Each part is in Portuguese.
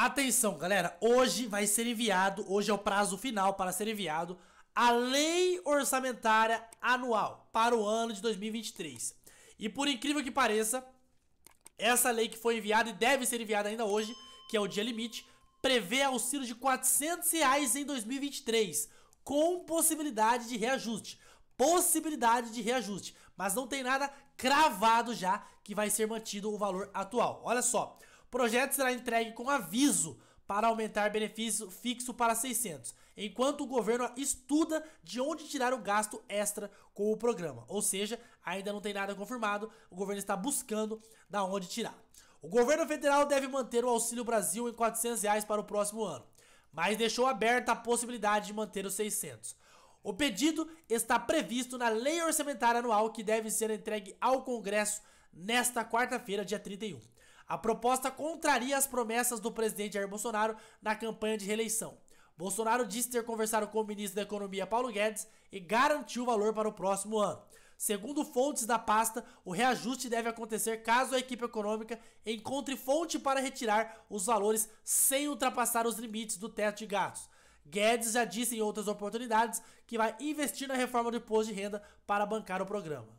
Atenção, galera, hoje vai ser enviado, hoje é o prazo final para ser enviado a lei orçamentária anual para o ano de 2023. E por incrível que pareça, essa lei que foi enviada e deve ser enviada ainda hoje, que é o dia limite, prevê auxílio de 400 reais em 2023, com possibilidade de reajuste. Possibilidade de reajuste, mas não tem nada cravado já que vai ser mantido o valor atual. Olha só, Projeto será entregue com aviso para aumentar benefício fixo para 600, enquanto o governo estuda de onde tirar o gasto extra com o programa. Ou seja, ainda não tem nada confirmado, o governo está buscando da onde tirar. O governo federal deve manter o Auxílio Brasil em R$ 400 reais para o próximo ano, mas deixou aberta a possibilidade de manter os 600. O pedido está previsto na Lei Orçamentária Anual que deve ser entregue ao Congresso nesta quarta-feira, dia 31. A proposta contraria as promessas do presidente Jair Bolsonaro na campanha de reeleição. Bolsonaro disse ter conversado com o ministro da Economia Paulo Guedes e garantiu o valor para o próximo ano. Segundo fontes da pasta, o reajuste deve acontecer caso a equipe econômica encontre fonte para retirar os valores sem ultrapassar os limites do teto de gastos. Guedes já disse em outras oportunidades que vai investir na reforma do imposto de renda para bancar o programa.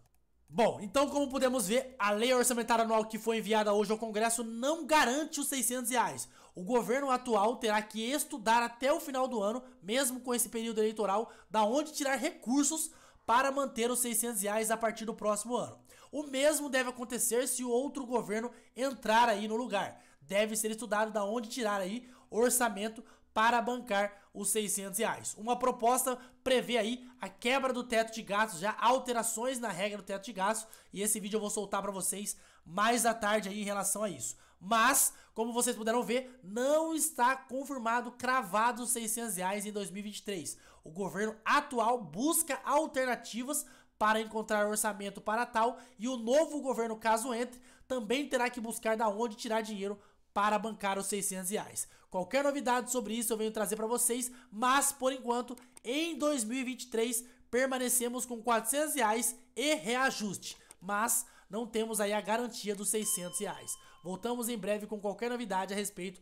Bom, então como podemos ver, a lei orçamentária anual que foi enviada hoje ao Congresso não garante os 600 reais. O governo atual terá que estudar até o final do ano, mesmo com esse período eleitoral, da onde tirar recursos para manter os 600 reais a partir do próximo ano. O mesmo deve acontecer se o outro governo entrar aí no lugar. Deve ser estudado da onde tirar aí orçamento para bancar os 600 reais. Uma proposta prevê aí a quebra do teto de gastos, já alterações na regra do teto de gastos, e esse vídeo eu vou soltar para vocês mais à tarde aí em relação a isso. Mas, como vocês puderam ver, não está confirmado, cravado os 600 reais em 2023. O governo atual busca alternativas para encontrar orçamento para tal e o novo governo, caso entre, também terá que buscar da onde tirar dinheiro para bancar os 600 reais. Qualquer novidade sobre isso eu venho trazer para vocês, mas por enquanto, em 2023, permanecemos com 400 reais e reajuste. Mas não temos aí a garantia dos 600 reais. Voltamos em breve com qualquer novidade a respeito